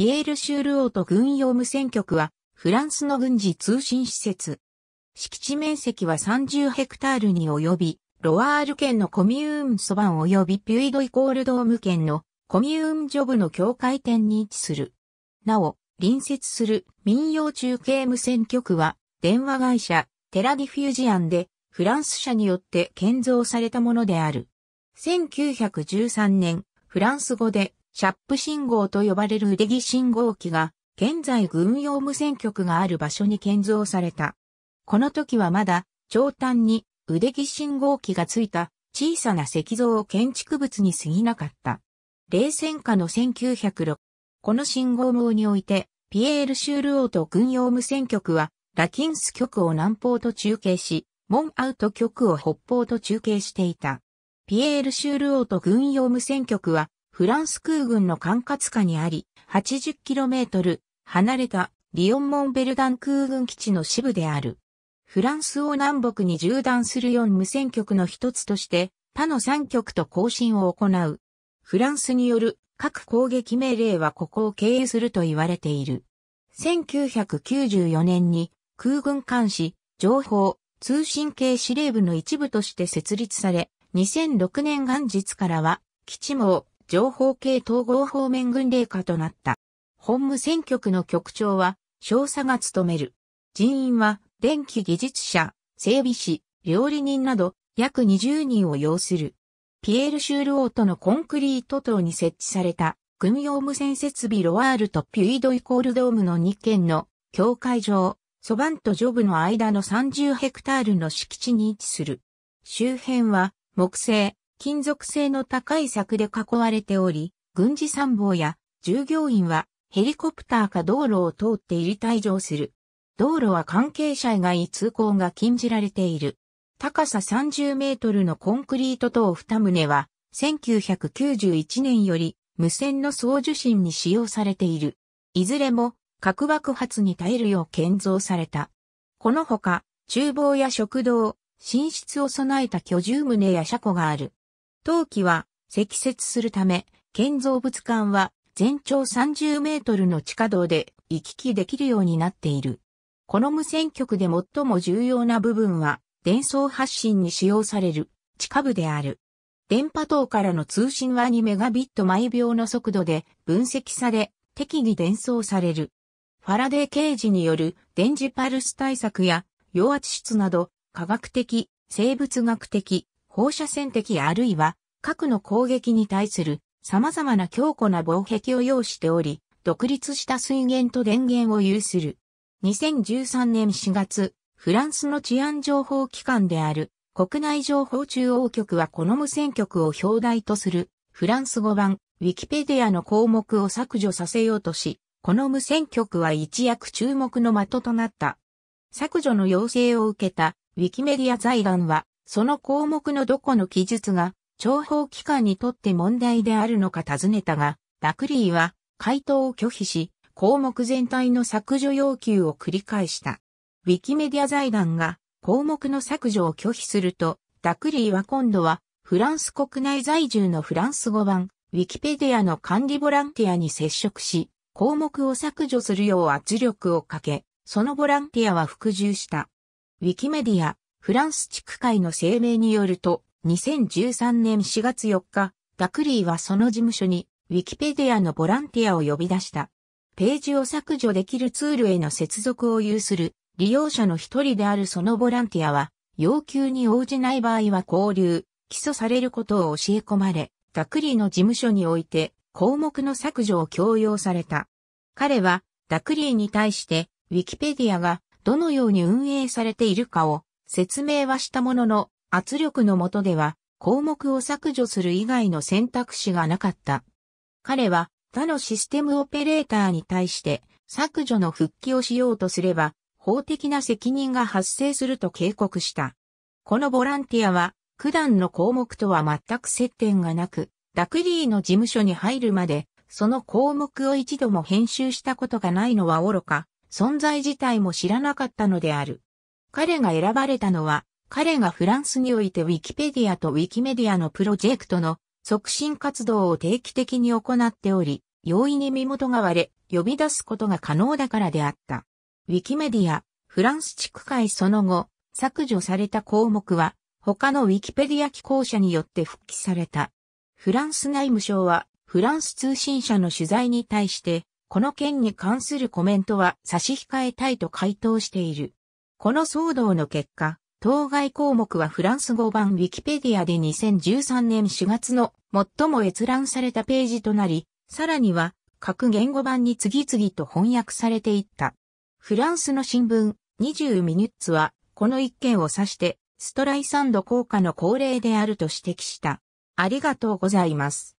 ピエール・シュール王と軍用無線局は、フランスの軍事通信施設。敷地面積は30ヘクタールに及び、ロワール県のコミューンソバン及びピュイドイコールドーム県のコミューンジョブの境界点に位置する。なお、隣接する民謡中継無線局は、電話会社、テラディフュージアンで、フランス社によって建造されたものである。1913年、フランス語で、シャップ信号と呼ばれる腕木信号機が、現在軍用無線局がある場所に建造された。この時はまだ、長端に腕木信号機がついた小さな石像を建築物に過ぎなかった。冷戦下の1906、この信号網において、ピエール・シュール王と軍用無線局は、ラキンス局を南方と中継し、モンアウト局を北方と中継していた。ピエール・シュール王と軍用無線局は、フランス空軍の管轄下にあり、80km 離れたリオンモンベルダン空軍基地の支部である。フランスを南北に縦断する4無線局の一つとして、他の3局と交信を行う。フランスによる各攻撃命令はここを経由すると言われている。1994年に空軍監視、情報、通信系司令部の一部として設立され、2006年元日からは基地網、情報系統合方面軍令下となった。本務選挙区の局長は少佐が務める。人員は電気技術者、整備士、料理人など約20人を要する。ピエール・シュールオートのコンクリート等に設置された軍用無線設備ロワールとピュイドイコールドームの2件の境界上、ソバンとジョブの間の30ヘクタールの敷地に位置する。周辺は木星、金属製の高い柵で囲われており、軍事参謀や従業員はヘリコプターか道路を通って入り退場する。道路は関係者以外通行が禁じられている。高さ30メートルのコンクリート等2棟は、1991年より無線の送受信に使用されている。いずれも核爆発に耐えるよう建造された。このほか、厨房や食堂、寝室を備えた居住棟や車庫がある。陶器は積雪するため、建造物館は全長30メートルの地下道で行き来できるようになっている。この無線局で最も重要な部分は、伝送発信に使用される地下部である。電波塔からの通信は2メガビット毎秒の速度で分析され、適宜伝送される。ファラデー刑事による電磁パルス対策や、陽圧室など、科学的、生物学的、放射線的あるいは核の攻撃に対する様々な強固な防壁を要しており、独立した水源と電源を有する。2013年4月、フランスの治安情報機関である国内情報中央局はこの無線局を表題とするフランス語版ウィキペディアの項目を削除させようとし、この無線局は一躍注目の的となった。削除の要請を受けたウィキメディア財団はその項目のどこの記述が、諜報機関にとって問題であるのか尋ねたが、ラクリーは回答を拒否し、項目全体の削除要求を繰り返した。ウィキメディア財団が項目の削除を拒否すると、ダクリーは今度はフランス国内在住のフランス語版、ウィキペディアの管理ボランティアに接触し、項目を削除するよう圧力をかけ、そのボランティアは服従した。ウィキメディア、フランス地区会の声明によると、2013年4月4日、ダクリーはその事務所に、ウィキペディアのボランティアを呼び出した。ページを削除できるツールへの接続を有する利用者の一人であるそのボランティアは、要求に応じない場合は交流、起訴されることを教え込まれ、ダクリーの事務所において項目の削除を強要された。彼はダクリーに対して、ウィキペディアがどのように運営されているかを説明はしたものの、圧力の下では、項目を削除する以外の選択肢がなかった。彼は他のシステムオペレーターに対して削除の復帰をしようとすれば法的な責任が発生すると警告した。このボランティアは九段の項目とは全く接点がなく、ダクリーの事務所に入るまでその項目を一度も編集したことがないのは愚か、存在自体も知らなかったのである。彼が選ばれたのは、彼がフランスにおいてウィキペディアとウィキメディアのプロジェクトの促進活動を定期的に行っており、容易に身元が割れ、呼び出すことが可能だからであった。ウィキメディア、フランス地区会その後、削除された項目は、他のウィキペディア寄稿者によって復帰された。フランス内務省は、フランス通信社の取材に対して、この件に関するコメントは差し控えたいと回答している。この騒動の結果、当該項目はフランス語版ウィキペディアで2013年4月の最も閲覧されたページとなり、さらには各言語版に次々と翻訳されていった。フランスの新聞20ミニュッツはこの一件を指してストライサンド効果の恒例であると指摘した。ありがとうございます。